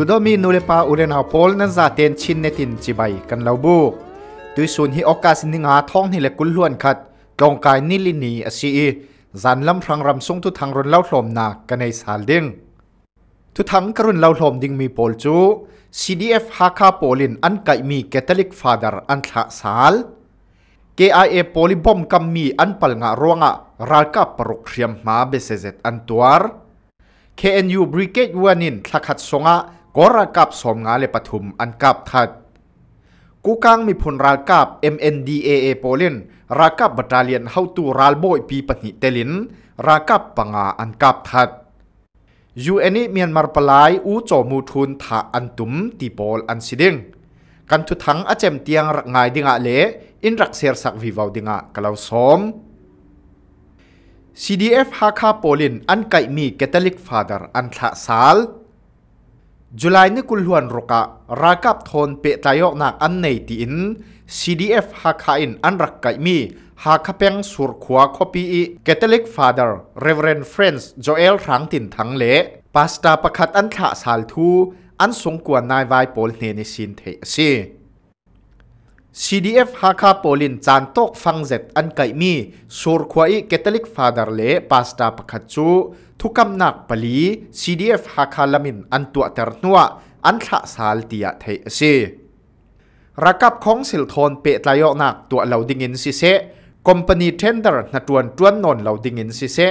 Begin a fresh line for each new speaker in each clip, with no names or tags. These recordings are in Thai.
ูดมีนูเลปาอุเรนฮาพอลนั้นจาเตนชินเนตินจิบกันเลาบุตุยสูนฮิโอกาสนิงาท้องฮิเลกุลล้วนขัดตรงกายนิลินีอาชีจันลำพรังรำสงทุทังรุนเล่าหลมนากันในสาลดิงทุทังกรุนเล่าหลมดิงมีโปลจู CDF ฮักาโปลินอันไกมีแคทอลิกฟาดาร์อันทะสาล KIA โปลิบอมกัมมีอันปัลงะรวงะรักกับปรุกเรียมมาเบเซเซตอันตัวร์ KNU บริเก d e วานินทักขัดสงะกรกับสมงาเลปทุมอันกับทัดกูกังมีผลรากับ MNDAA โปเลนรากับบตาเลียนเฮาตูรัลโบยปีปนิเตลิน รากับปังาอันกับทัดยูเอนิเมียนมาร์ปลายอูโจมูทุนถาอันตุมตีโปลอันสิดิงกันทุทังอาเจมเตียงรักงายดิงะเลอินรักเสียสักวิวาวดิงะกลาวสม CDF ฮาคาโปลินอันไกมีแคทอลิกฟาดร์อันทะสาลจุลายนกุลหวนรกะ รากับทนเปตายกนักอันในทีน CDF ฮักาอนอันรักไกมี หักเพียงสุรขวาคอปีอ c a t ล o กฟาเดอร์ r r เว e r e n d Friends Joel รังตินทังเล่ปาสตาประคัดอันขะสาลทูอันสงกวนนายวโพลเนนิสินเทซี CDF ฮักคาโปลินจันทกฟังเจ็ดอันไกมีสุรควายเคตเล็กฟาดาร์เล่ปาสตาปะคัจูทุกคำนักปลี CDF ฮักคาลามินอันตัวเตร์นัวอันละสาลติยาเทเซีรักับของสิลทอนเปิดไลโอนักตัวเหล่าดิเงินซิเซ่คอมพานีเทนเดอร์นัดวนจวนนนเหล่าดิเงินซิเซ่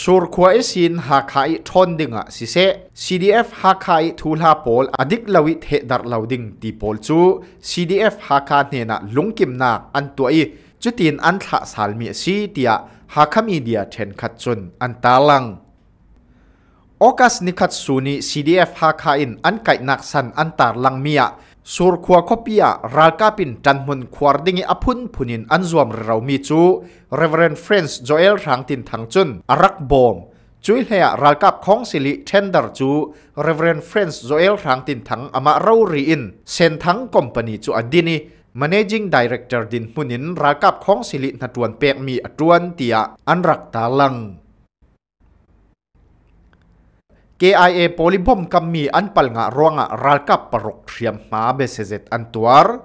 surkhua e sin hakhai thon dinga si se CDF hakhai thulha pol adik lawi the dar lauding ti pol chu CDF hakha ne na lungkim na an tuai chutin an thla salmi si tia hakhami dia then khat chun an talang okas nikhat suni CDF hakha in an kai nak san an tar lang mia สุรขวาคบียรัลกาปินจันมุนควาดิงอพุนพุนินอันจอมเรามีจูเรเวเรนเฟรนซ์โจเอล์รังตินทังจุนอารักบอมจุยเฮียรัลกับของสิลิเทนเดอร์จูเรเวเรนเฟรนซ์โจเอล์รังตินทังอมาเรารีอินเซนทังคอมพานีจูอดีนี m a n a g งด g director ดินพุนินรัลกับของสิลินัดวนเปกมีอัดวนเตียอันรักตาลัง KIA polibom kami anpal nga ruanga ralka parok thiam ma besezet antuar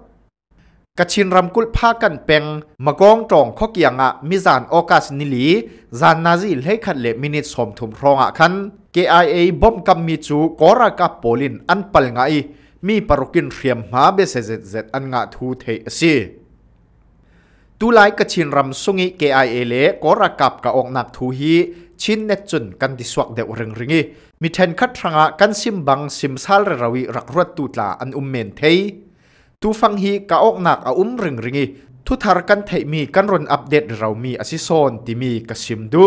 kachin ramkul phakan peng makong tong khokianga mizan okas nili zan nazi lekhat le minute som thum ronga khan KIA bom kami chu kora ka polin anpal nga i mi parokin thiam ma besezet zet an nga thu thei si tu lai kachin ram sungi KIA le kora kap ka ok nak thu hi chin net chun kan ti suak deuh ring ringi มิเทนคัดทางกันซิมบังซิมซาลรวิรักรัตตุตลาอันอุมเมนเทยตูฟังฮีกะออกนักออุ้มริงริงทุทารกันเทมีกันรนอัปเดตเรามีอซิซซนที่มีกะชิมดู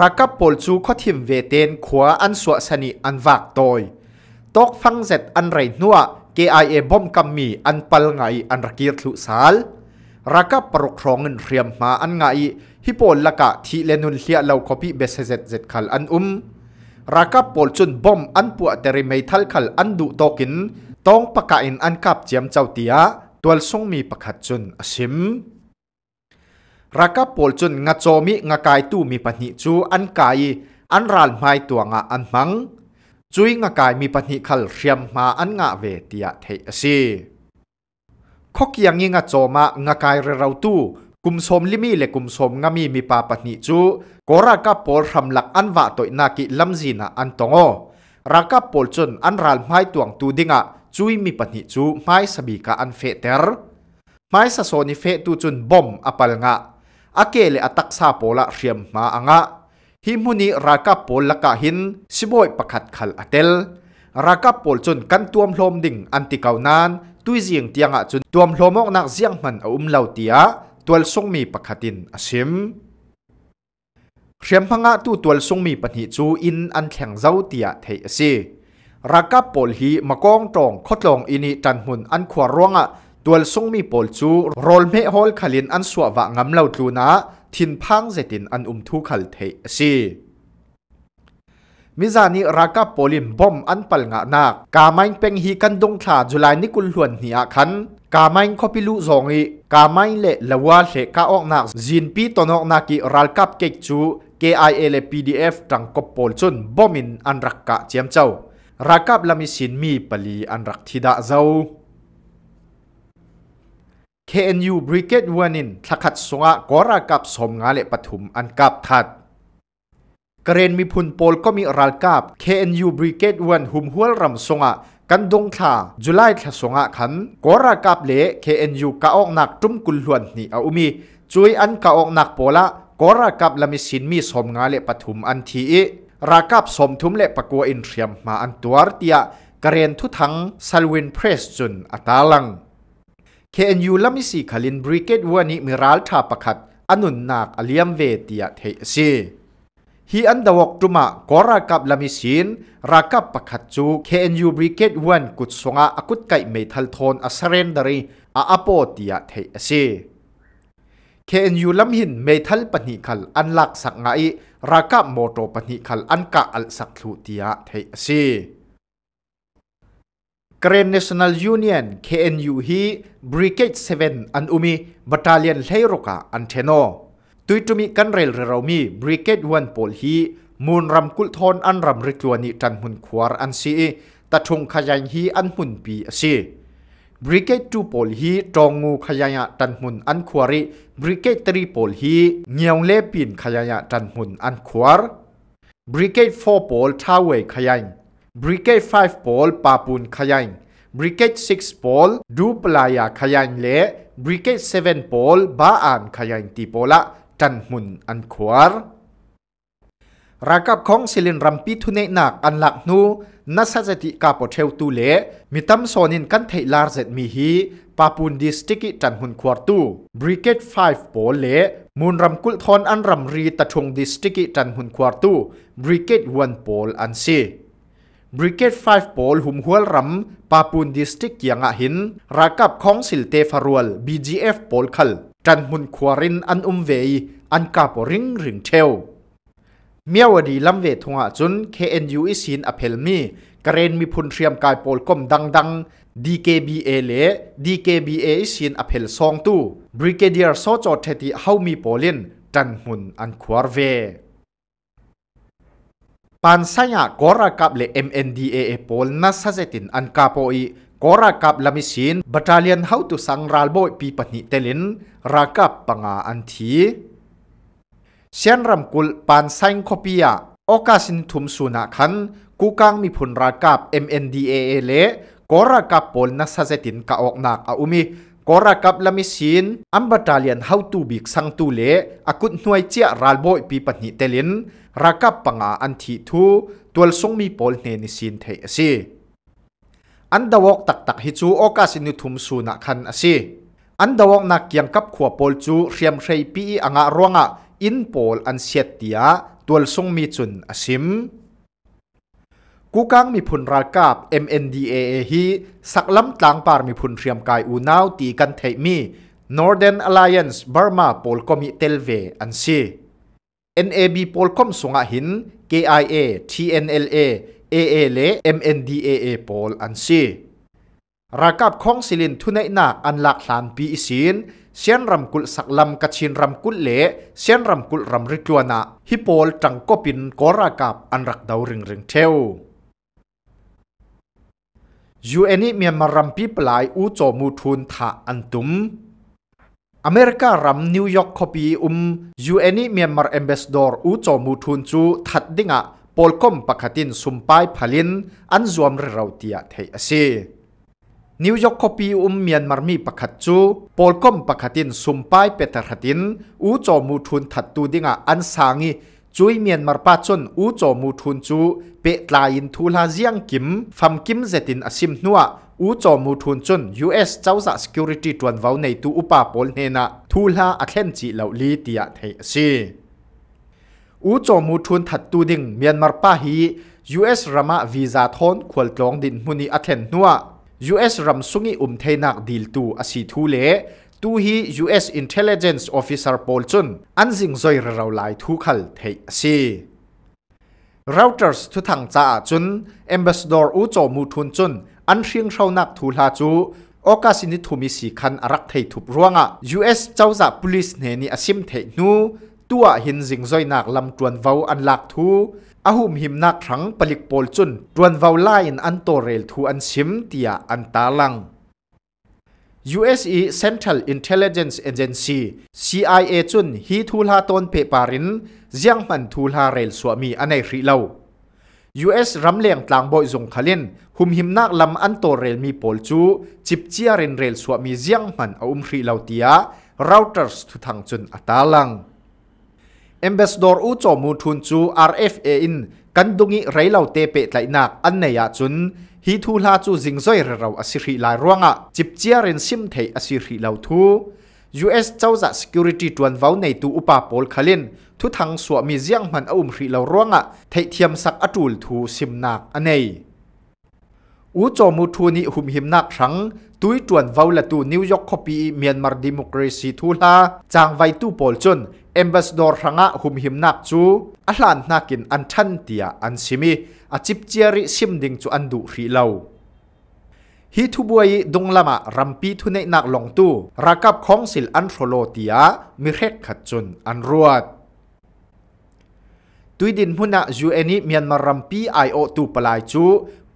รักกับปอลจูข้อทิมเวเตนขวาอันสวสนิอันวากตอยตกฟังเจ็ดอันไรนัว KIA บอมกัมมีอันปลงไงอันรักีทุสาลรักกับปรุครองเงินเรียมมาอันไงฮิปอลละกะที่เลนุนเลียเราคอปีเบสเซจเจ็ดขัลอันอุ้ม Raka polchun bom an pua teri mei thal khal an du tokin tong pakain an kap chiam chau tia tual song mi pakhat chun asim Raka polchun nga chomi nga kai tu mi pani chu an kai an ral mai tuanga an mang chui nga kai mi pani khal riam ma an nga ve tia thei asi Khok yangi nga choma nga kai re rau tu กุมสมลิมีและกุมสมงามีมีปาปนิจูกรากาโพอลทำหลักอันวะตัวนักิลัมจีนาอันตงโอรากาโพอลจนอันรัลไม่ตวงตูดิงะจุยมีปนิจูไม่สบิกาอันเฟเตอร์ไม่สะโซนิเฟตูจนบอมอปัลงะอาเกลอตักซาโพละเรียมมาอังะฮิมุนีรากาโพอลละกะหินสิบวยประคัดขัลอเตลรากาโพอลจนกันตัวมลมดิงอันติเกานานตุยเสียงเตียงะจนตัวมลมอกนักเสียงมันอุ้มเหล่าเตียตัวสงมีปกตินอาศิมเขียนพังะตู้ตัวสงมีปนิจูอินอันแข็งเจ้าเตียเทอสิรักกับปอลฮีมากองตรงคดลองอินิจันหุนอันขวารวงะ ตัวสงมีปอลจูโรลเมฮอลขลินอันสวะวะงำเล่าจูนะทินพังเจตินอันอุมทุขัลเทอสิมิจานิรักกัโพลิมบอมอันปัลงนักกามายเป็งฮีกันดงถาจุลายนิคุลหวนหียาคันกามายคอพิลุจงอีกามายเละลวาเสกาออกนักจินปีตนอกนักีรัลกับเกจู KIA และ PDF ตังกบโพลชนบอมินอันรักกะเจียมเจ้ารักกับลามิสินมีปลีอันรักทิดาเจ้า KNU Brigade w น r n i ทักัดสงะกอรากับสมงาเลปทุมอันกับทัด Keren mi phun pol ko mi ral kap KNU Brigade 1 hum hual ram songa kan dong tha July tha songa khan kora kap le KNU ka ok nak tum kul hluan ni a umi chui an ka ok nak pola kora kap lami sin mi som nga le pathum an thi e ra kap som thum le pakwa in thiam ma an tuar tia karen thu thang salwin press chun atalang KNU lami si khalin brigade wani miral tha pakhat anun nak aliam ve tia thei si ฮีอันดวกตุมากอรากับลามิชินรากับปะักจู KNU Brigade 1กุดสงะอกุดไก่เมทัลทอนอสเรนดรีอาอโปติยาเทอซี KNU ลำหินเมทัลปนิคัลอันลักสักไงรากับโมโตปนิคัลอันกะอัลสักลุติยาเทอซีเกรน National Union KNU ฮี Brigade 7อันอุมีบัตเลียนเลโรกาอันเทโนตุยจุมีกันเรลเรามีบริเกตวันโพลฮีมูลรำกุลทอนอันรำริจวนิจันหุนขวารอันซีตะชงขยันฮีอันหุนปีซีบริเกตจูโพลฮีจองงูขยันจันหุนอันขวาริบริเกตตรีโพลฮีเงียงเลปินขยันจันหุนอันขวารบริเกตโฟโพลทาวเวขยันบริเกตไฟโพลปาปูนขยันบริเกตซิกโพลดูปลายาขยันเล่บริเกตเซเว่นโพลบาอัานขยันตีโพละจันหุนอันขวารรักับของศิลินรัมปีทุเนนักอันหลักนูนัสจติกาปเทวตูเลมิตัมโซนินกันเทลาร์เซตมีฮีปาปูนดิสติกิจันหุนควรตูบริเกตไฟฟ์โปเลมูนรัมกุลทอนอันรัมรีตะชงดิสติกิจันหุนควรตูบริเกตวันโปลอันซีบริเกตไฟฟ์โปลหุมหัวรัมปาปูนดิสติกยังอหินรักับของสิลเตฟารวล BGF โปลคัลจันมุนควารินอันอุมเวอันกาปอริงริงเทวเมียวดีลำเวทงาจุน KNU อิสินอเพลมีกเรนมีพุนเทียมกายโปลกมดังดัง DKBA เล DKBA อิสินอเพลซองตู้บริเกเดียร์โซจอดเทติเฮามีโปลินจันมุนอันควาเวปานสัญญากอรกับเล MNDA โปลนัสเซตินอันกาโปอี kora kap lamisin battalion how to sangral boy pi pahni telin rakap panga anthi sian ram kul pan sain kopia okasin thum suna khan kukang mi phun rakap MNDAA le kora kap pol na sajetin ka ok nak a umi kora kap lamisin am battalion how to big sang tu le akut hnuai chia ral boy pi pahni telin rakap panga anthi thu twal song mi pol ne ni sin thei ase อันดาวกตักตักฮิจูโอกาสินุทุมสูนักขันอาศัยอันดาวกนักยังกับขวบปอลจูเรียมเรยปีอ่างร่วงอะอินปอลอันเสียตียตัวส่งมีจุนอาศัยกูกังมีพนรักกับ MNDA a ฮีสักล้ำต่างปาร์มีพนเรียมกายอูนาวตีกันเทมี Northern Alliance Burma ปอลก็มีเทลเวอันสี NAB ป o ลคอมสงหิน KIA TNLA AA เล MNDAA ปอลอันซีรักับของสิลินทุนหนักอันหลักหานปีอิสินเสียนรำกุลสักลำกัดชินรำกุลเละเสียนรำกุลรำริกลวนะฮิปอลจังก็ปินก็รักับอันรักดาวริงริงเทวยูเอนี่เมียนมารำปีปลายอูโจมูทุนท่าอันตุมอเมริการำนิวยอร์กคบีอุมยูเอนี่เมียนมารเอมเบสดอร์อูโจมูทุนจูทัดดิงะ polkom pakhatin sumpai phalin an zuam re rautia thei ase New York copy um Myanmar mi pakhat chu polkom pakhatin sumpai petar hatin u chomu thun that tu dinga an sangi chui Myanmar pa chon u chomu thun chu pe tlain thula jiang kim fam kim zetin asim nuwa u chomu thun chon US chauza security tuan vau nei tu upa pol hena thula athlem chi lo li tia thei ase u cho mu thun that tu ding Myanmar pa hi US rama visa thon khwal tlong din huni athen nuwa US ram sungi um theinak dil tu asi thu le tu hi US intelligence officer Paul chun an jing zoi ra rau lai thu khal thei asi Reuters thu thang cha chun ambassador u cho mu thun chun an hring rau nak thu la chu okasini thumi si khan arak thei thup ruanga US chawza police ne ni asim thei nu ตัวหินสิงซอยนักลำจวนเวาอันหลักทูอาหุมหิมนักทั้งปลิกโปลจุนจวนเวาไลน์อันโตเรลทูอันชิมเตียอันตาลัง USE Central Intelligence Agency CIA จุนฮีทูลาตนเปปารินเจียงมันทูลาเรลสวมีอันในริเลา US รำเลียงต่างบอยจงคลิ่นหุมหิมนักลำอันโตเรลมีโปลจู จิบเจียเรนเรลสวมีเจียงมันอุมริเลาเตียราเตอร์สทุทังจุนอัตาลังเอมเบสดอร์อูโจมูทุนจู RFA อินกันดุงิไรเหล่าเตเปตไลนักอันเนยจุน ฮีทูลาจูซิงซอยเราอาศิริลายร่วงอ่ะจิบเจียรินซิมเทยอาศิริเหล่าทู US เจ้าจัด security ดวนว้าในตัวอุปาโปลคาลินทุกทางส่วนมีเสียงมันอุ้มริเหล่าร่วงอ่ะเทยเทียมสักอจูลทูซิมนักอันเนยอูโจมูทูนิหุมหิมนักรังตุยตวนวาละตูนิวยอร์กคอปีเมียนมาร์ดิโมกรีซีทูลาจางไวตูปอลจนเอมบัสดอร์รังะหุมหิมนักจูอัลลันนักินอันทันเตียอันซิมีอาจิบเจริซิมดิงจูอันดูรีเลาฮิทูบวยดงลามะรัมปีทุเนนักลงตูรักับของสิลอันโทโลเตียมิเรกขัดจนอันรวดตุยดินหุนะจูเอนิเมียนมารัมปีไอโอตูปลายจู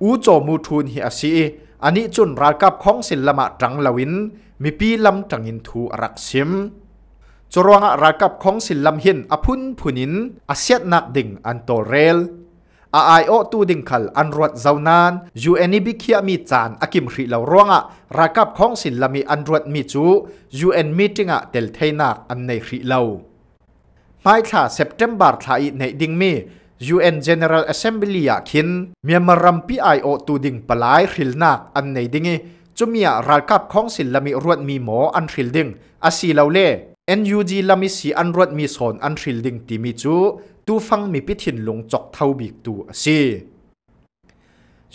อูโจมูทูนฮิอาซีอันนี้จุนรักกับของศิลมะจังลวินมีปีลำจังอินทูรักซิมจรวงรักกับของศิลมหินอพุนพุนินอาเซียนักดิ่งอันโตเรลอาไอโอตูดิ่งคัลอันรวดเจ้านานยูเอ็นบิคียมีจานอากิมริเลารวงะรักกับของศิลมีอันรวดมีจูยูเอ็นมีจิงะเดลเทนักอันในริเลาไม่ถ้าเซปเทมบาร์ทายในดิ่งมี UN General Assembly ya khin Myanmar ram PIO tu ding palai hrilnak an nei dingi chumia ralkap khong sil lami ruat mi mo an hril ding asi lo le NUG lami si an ruat mi son an hril ding ti mi chu tu fang mi pithin lung chok thau bik tu asi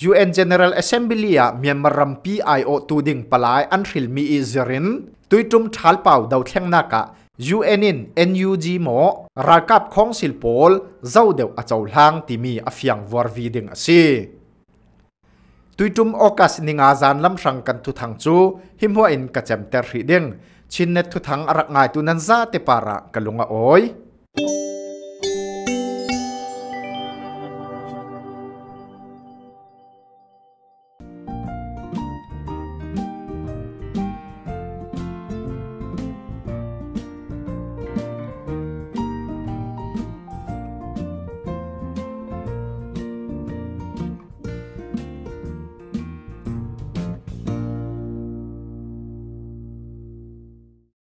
UN General Assembly ya Myanmar ram PIO tu ding palai an hril mi i zerin tuitum thal pau dau thleng na ka UN in NUG mo รักับของสิลปอลเจ้าเดียวอาจจะหลังที่มีอาฟยังวอร์วีดิงสิตุยจุมโอกาสนิงอาจารย์ลำรังกันทุทังจูหิมว่าอินกระจำเตอร์ฮิดิง ชินเนตทุทังรักงายตุนันซาเตปาระกะลุงอ้อย